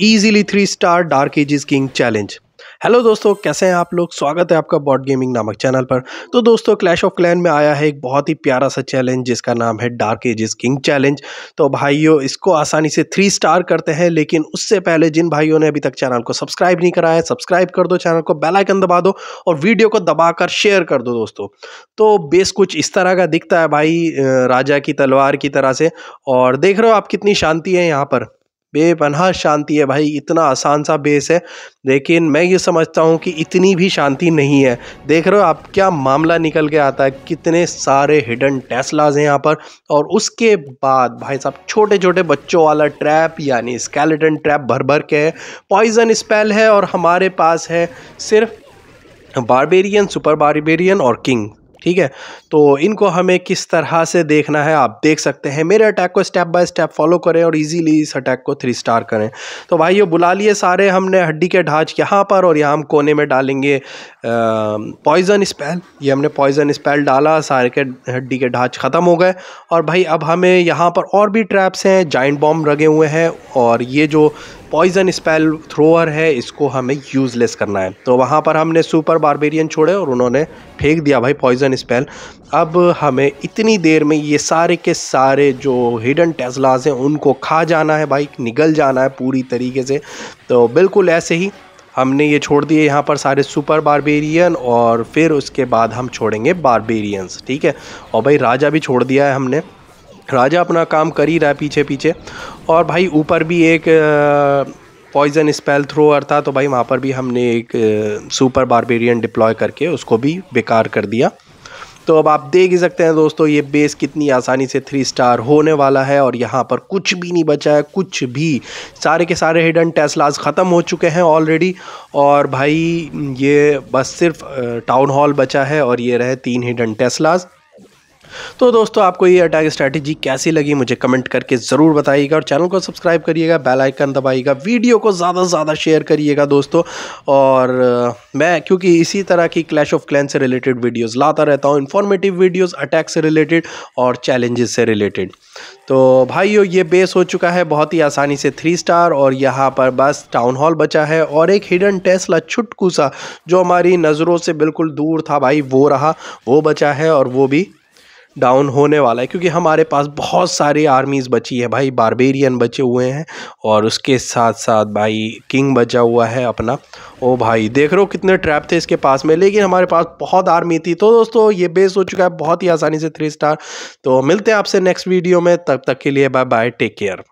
easily three star dark ages king challenge hello दोस्तों कैसे हैं आप लोग स्वागत है आपका बॉड गेमिंग नामक चैनल पर तो दोस्तों क्लैश ऑफ क्लैन में आया है एक बहुत ही प्यारा सा चैलेंज जिसका नाम है डार्क एजिस किंग चैलेंज तो भाइयों इसको आसानी से थ्री स्टार करते हैं लेकिन उससे पहले जिन भाइयों ने अभी तक चैनल को सब्सक्राइब नहीं कराया है सब्सक्राइब कर दो चैनल को बेलाइकन दबा दो और वीडियो को दबाकर शेयर कर दो दोस्तों तो बेस कुछ इस तरह का दिखता है भाई राजा की तलवार की तरह से और देख रहे हो आप कितनी शांति है यहाँ पर बेपनाह शांति है भाई इतना आसान सा बेस है लेकिन मैं ये समझता हूँ कि इतनी भी शांति नहीं है देख रहे हो आप क्या मामला निकल के आता है कितने सारे हिडन टेस्लाज हैं यहाँ पर और उसके बाद भाई साहब छोटे छोटे बच्चों वाला ट्रैप यानी स्केलेटन ट्रैप भर भर के है पॉइजन स्पेल है और हमारे पास है सिर्फ बारबेरियन सुपर बारबेरियन और किंग ठीक है तो इनको हमें किस तरह से देखना है आप देख सकते हैं मेरे अटैक को स्टेप बाय स्टेप फॉलो करें और इजीली इस अटैक को थ्री स्टार करें तो भाई ये बुला लिए सारे हमने हड्डी के ढांच यहाँ पर और यहाँ हम कोने में डालेंगे पॉइज़न स्पेल ये हमने पॉइज़न स्पेल डाला सारे के हड्डी के ढांच ख़त्म हो गए और भाई अब हमें यहाँ पर और भी ट्रैप्स हैं जाइंट बॉम्ब लगे हुए हैं और ये जो पॉइजन स्पेल थ्रोअर है इसको हमें यूज़लेस करना है तो वहाँ पर हमने सुपर बारबेरियन छोड़े और उन्होंने फेंक दिया भाई पॉइजन स्पेल अब हमें इतनी देर में ये सारे के सारे जो हिडन टेजलाज हैं उनको खा जाना है भाई निगल जाना है पूरी तरीके से तो बिल्कुल ऐसे ही हमने ये छोड़ दिए यहाँ पर सारे सुपर बारबेरियन और फिर उसके बाद हम छोड़ेंगे बारबेरियंस ठीक है और भाई राजा भी छोड़ दिया है हमने राजा अपना काम कर ही रहा है पीछे पीछे और भाई ऊपर भी एक पॉइजन स्पेल थ्रोअर था तो भाई वहाँ पर भी हमने एक सुपर बारबेरियन डिप्लॉय करके उसको भी बेकार कर दिया तो अब आप देख ही सकते हैं दोस्तों ये बेस कितनी आसानी से थ्री स्टार होने वाला है और यहाँ पर कुछ भी नहीं बचा है कुछ भी सारे के सारे हिडन टेस्लाज ख़त्म हो चुके हैं ऑलरेडी और भाई ये बस सिर्फ टाउन हॉल बचा है और ये रहे तीन हिडन टेस्लाज तो दोस्तों आपको ये अटैक स्ट्रैटेजी कैसी लगी मुझे कमेंट करके ज़रूर बताइएगा और चैनल को सब्सक्राइब करिएगा बेल आइकन दबाइएगा वीडियो को ज़्यादा से ज़्यादा शेयर करिएगा दोस्तों और मैं क्योंकि इसी तरह की क्लैश ऑफ क्लैन से रिलेटेड वीडियोज़ लाता रहता हूँ इन्फॉर्मेटिव वीडियोज़ अटैक से रिलेटेड और चैलेंजेस से रिलेटेड तो भाइयों ये बेस हो चुका है बहुत ही आसानी से थ्री स्टार और यहाँ पर बस टाउन हॉल बचा है और एक हिडन टेस्ला छुटकू सा जो हमारी नज़रों से बिल्कुल दूर था भाई वो रहा वो बचा है और वो भी डाउन होने वाला है क्योंकि हमारे पास बहुत सारी आर्मीज़ बची है भाई बारबेरियन बचे हुए हैं और उसके साथ साथ भाई किंग बचा हुआ है अपना ओ भाई देख रहे हो कितने ट्रैप थे इसके पास में लेकिन हमारे पास बहुत आर्मी थी तो दोस्तों ये बेस हो चुका है बहुत ही आसानी से थ्री स्टार तो मिलते हैं आपसे नेक्स्ट वीडियो में तब तक के लिए बाय बाय टेक केयर